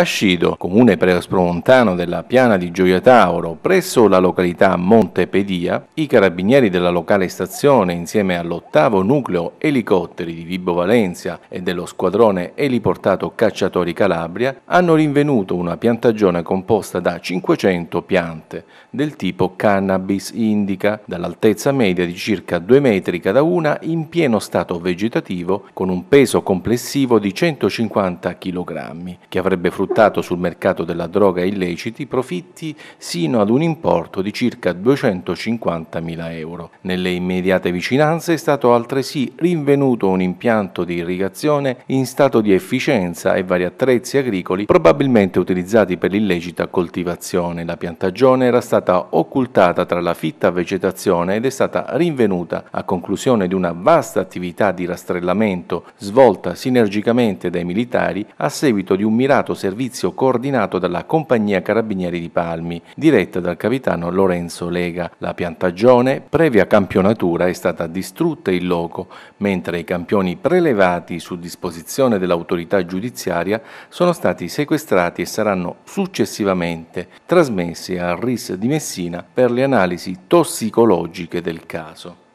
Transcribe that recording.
Ascido, comune preaspromontano della piana di Gioia Tauro, presso la località Montepedia, i carabinieri della locale stazione insieme all'ottavo nucleo elicotteri di Vibo Valencia e dello squadrone eliportato Cacciatori Calabria hanno rinvenuto una piantagione composta da 500 piante del tipo cannabis indica, dall'altezza media di circa 2 metri cada una in pieno stato vegetativo con un peso complessivo di 150 kg, che avrebbe fruttato buttato sul mercato della droga illeciti profitti sino ad un importo di circa 250.000 euro. Nelle immediate vicinanze è stato altresì rinvenuto un impianto di irrigazione in stato di efficienza e vari attrezzi agricoli probabilmente utilizzati per l'illecita coltivazione. La piantagione era stata occultata tra la fitta vegetazione ed è stata rinvenuta a conclusione di una vasta attività di rastrellamento svolta sinergicamente dai militari a seguito di un mirato servizio servizio coordinato dalla Compagnia Carabinieri di Palmi, diretta dal capitano Lorenzo Lega. La piantagione, previa campionatura, è stata distrutta in loco, mentre i campioni prelevati su disposizione dell'autorità giudiziaria sono stati sequestrati e saranno successivamente trasmessi al RIS di Messina per le analisi tossicologiche del caso.